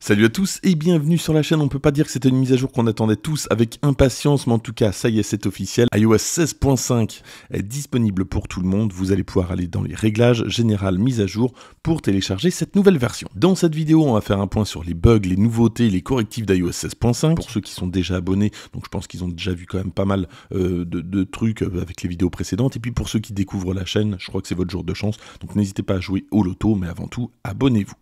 Salut à tous et bienvenue sur la chaîne. On peut pas dire que c'était une mise à jour qu'on attendait tous avec impatience, mais en tout cas, ça y est, c'est officiel. iOS 16.5 est disponible pour tout le monde. Vous allez pouvoir aller dans les réglages général mise à jour pour télécharger cette nouvelle version. Dans cette vidéo, on va faire un point sur les bugs, les nouveautés, les correctifs d'iOS 16.5 pour ceux qui sont déjà abonnés. Donc, je pense qu'ils ont déjà vu quand même pas mal euh, de, trucs euh, avec les vidéos précédentes. Et puis pour ceux qui découvrent la chaîne, je crois que c'est votre jour de chance. Donc, n'hésitez pas à jouer au loto, mais avant tout, abonnez-vous.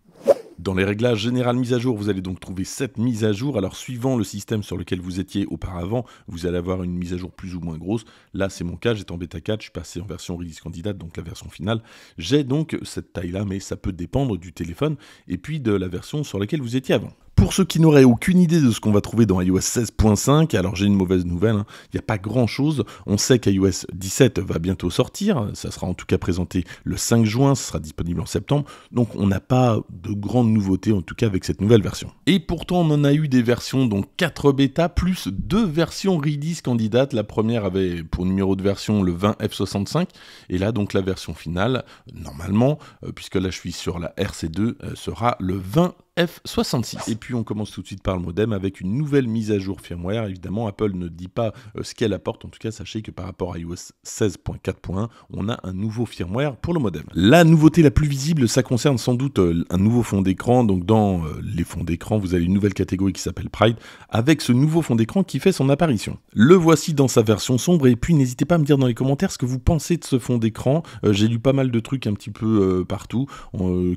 Dans les réglages générales mise à jour, vous allez donc trouver cette mise à jour. Alors suivant le système sur lequel vous étiez auparavant, vous allez avoir une mise à jour plus ou moins grosse. Là, c'est mon cas, j'étais en bêta 4, je suis passé en version release candidate, donc la version finale. J'ai donc cette taille-là, mais ça peut dépendre du téléphone et puis de la version sur laquelle vous étiez avant. Pour ceux qui n'auraient aucune idée de ce qu'on va trouver dans iOS 16.5, alors j'ai une mauvaise nouvelle, hein, il n'y a pas grand-chose. On sait qu'iOS 17 va bientôt sortir, ça sera en tout cas présenté le 5 juin, ça sera disponible en septembre, donc on n'a pas de grandes nouveautés en tout cas avec cette nouvelle version. Et pourtant on en a eu des versions, donc 4 bêta plus 2 versions Redis candidates. La première avait pour numéro de version le 20F65, et là donc la version finale, normalement, euh, puisque là je suis sur la RC2, euh, sera le 20 F66. Et puis on commence tout de suite par le modem avec une nouvelle mise à jour firmware. Évidemment, Apple ne dit pas euh, ce qu'elle apporte. En tout cas, sachez que par rapport à iOS 16.4.1, on a un nouveau firmware pour le modem. La nouveauté la plus visible, ça concerne sans doute euh, un nouveau fond d'écran. Donc dans euh, les fonds d'écran, vous avez une nouvelle catégorie qui s'appelle Pride avec ce nouveau fond d'écran qui fait son apparition. Le voici dans sa version sombre. Et puis n'hésitez pas à me dire dans les commentaires ce que vous pensez de ce fond d'écran. J'ai lu pas mal de trucs un petit peu partout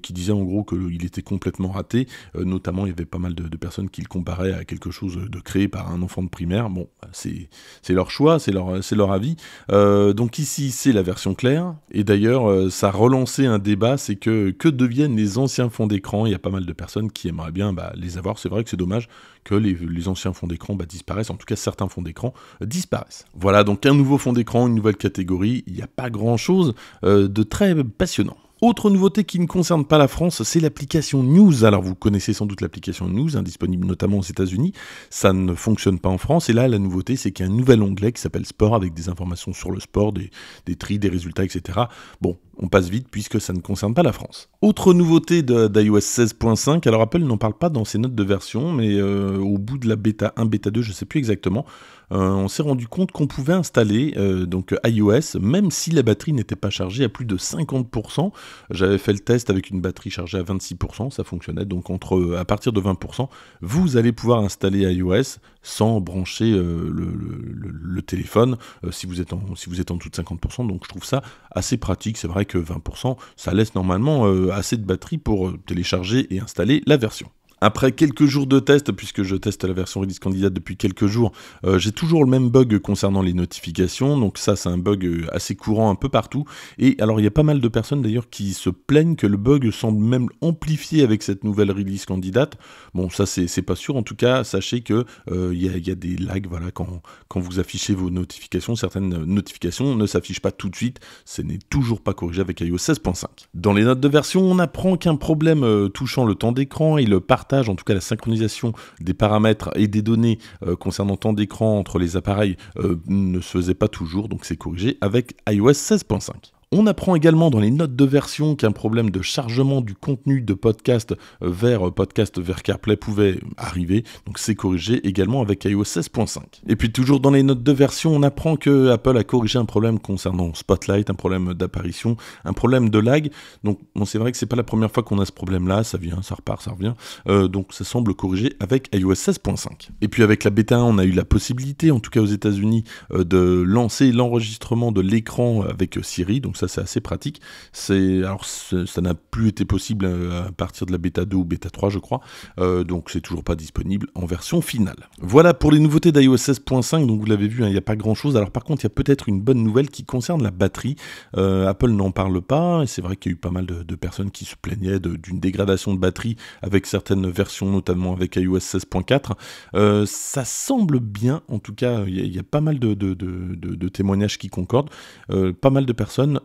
qui disaient en gros qu'il était complètement raté. Euh, notamment, il y avait pas mal de, personnes qui le comparaient à quelque chose de créé par un enfant de primaire. Bon, c'est leur choix, c'est leur, avis. Euh, donc ici, c'est la version claire. Et d'ailleurs, euh, ça a un débat, c'est que que deviennent les anciens fonds d'écran Il y a pas mal de personnes qui aimeraient bien bah, les avoir. C'est vrai que c'est dommage que les, anciens fonds d'écran bah, disparaissent, en tout cas certains fonds d'écran disparaissent. Voilà, donc un nouveau fond d'écran, une nouvelle catégorie, il n'y a pas grand-chose de très passionnant. Autre nouveauté qui ne concerne pas la France, c'est l'application News. Alors vous connaissez sans doute l'application News, hein, disponible notamment aux États-Unis. Ça ne fonctionne pas en France. Et là, la nouveauté, c'est qu'il y a un nouvel onglet qui s'appelle Sport avec des informations sur le sport, des, des tris, des résultats, etc. Bon, on passe vite puisque ça ne concerne pas la France. Autre nouveauté d'iOS 16.5, alors Apple n'en parle pas dans ses notes de version, mais euh, au bout de la bêta 1, bêta 2, je ne sais plus exactement, euh, on s'est rendu compte qu'on pouvait installer euh, donc iOS même si la batterie n'était pas chargée à plus de 50%. J'avais fait le test avec une batterie chargée à 26%, ça fonctionnait donc entre à partir de 20%, vous allez pouvoir installer iOS sans brancher euh, le, téléphone euh, si, vous êtes en, si dessous de 50%. Donc je trouve ça assez pratique. C'est vrai que 20%, ça laisse normalement euh, assez de batterie pour télécharger et installer la version. Après quelques jours de test, puisque je teste la version release candidate depuis quelques jours, euh, j'ai toujours le même bug concernant les notifications. Donc ça, c'est un bug euh, assez courant un peu partout. Et alors, il y a pas mal de personnes d'ailleurs qui se plaignent que le bug semble même amplifié avec cette nouvelle release candidate. Bon, ça, c'est pas sûr. En tout cas, sachez que euh, il y, a des lags. Voilà, quand, quand vous affichez vos notifications, certaines notifications ne s'affichent pas tout de suite. Ce n'est toujours pas corrigé avec iOS 16.5. Dans les notes de version, on apprend qu'un problème touchant le temps d'écran et le partage en tout cas la synchronisation des paramètres et des données euh, concernant temps d'écran entre les appareils euh, ne se faisait pas toujours, donc c'est corrigé avec iOS 16.5. On apprend également dans les notes de version qu'un problème de chargement du contenu de podcast euh, vers euh, podcast vers CarPlay pouvait arriver, donc c'est corrigé également avec iOS 16.5. Et puis toujours dans les notes de version, on apprend que Apple a corrigé un problème concernant Spotlight, un problème d'apparition, un problème de lag. Donc bon, c'est vrai que c'est pas la première fois qu'on a ce problème-là, ça vient, ça repart, ça revient. Euh, donc ça semble corrigé avec iOS 16.5. Et puis avec la bêta 1, on a eu la possibilité, en tout cas aux États-Unis, de lancer l'enregistrement de l'écran avec Siri. Donc ça c'est assez pratique. C'est alors ça n'a plus été possible euh, à partir de la bêta 2 ou bêta 3 je crois, euh, donc c'est toujours pas disponible en version finale. Voilà pour les nouveautés d'iOS 16.5, donc vous l'avez vu, hein, il n'y a pas grand chose. Alors par contre il y a peut-être une bonne nouvelle qui concerne la batterie. Euh, Apple n'en parle pas, et c'est vrai qu'il y a eu pas mal de, personnes qui se plaignaient d'une dégradation de batterie avec certaines versions, notamment avec iOS 16.4. ça semble bien, en tout cas il y, a pas mal de, témoignages qui concordent. pas mal de personnes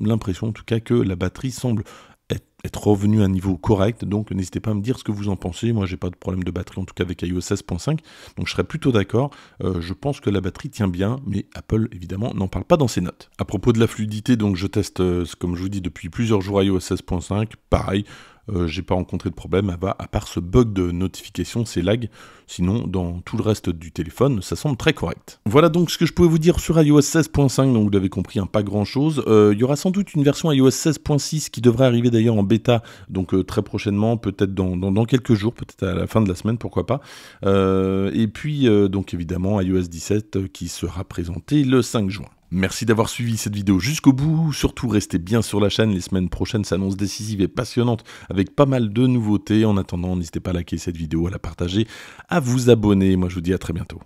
l'impression en tout cas que la batterie semble être revenue à un niveau correct. Donc n'hésitez pas à me dire ce que vous en pensez. Moi, j'ai pas de problème de batterie, en tout cas avec iOS 16.5. Donc je serais plutôt d'accord. Euh, je pense que la batterie tient bien, mais Apple, évidemment, n'en parle pas dans ses notes. À propos de la fluidité, donc je teste, euh, comme je vous dis, depuis plusieurs jours iOS 16.5. Pareil, euh, j'ai pas rencontré de problème, à part ce bug de notification, ces lags. Sinon, dans tout le reste du téléphone, ça semble très correct. Voilà donc ce que je pouvais vous dire sur iOS 16.5, donc vous l'avez compris, hein, pas grand chose. Euh, il y aura sans doute une version iOS 16.6 qui devrait arriver d'ailleurs en bêta, donc euh, très prochainement, peut-être dans, quelques jours, peut-être à la fin de la semaine, pourquoi pas. et puis, donc évidemment, iOS 17 qui sera présenté le 5 juin. Merci d'avoir suivi cette vidéo jusqu'au bout, surtout restez bien sur la chaîne, les semaines prochaines s'annoncent décisives et passionnantes avec pas mal de nouveautés. En attendant, n'hésitez pas à liker cette vidéo, à la partager, à vous abonner, moi je vous dis à très bientôt.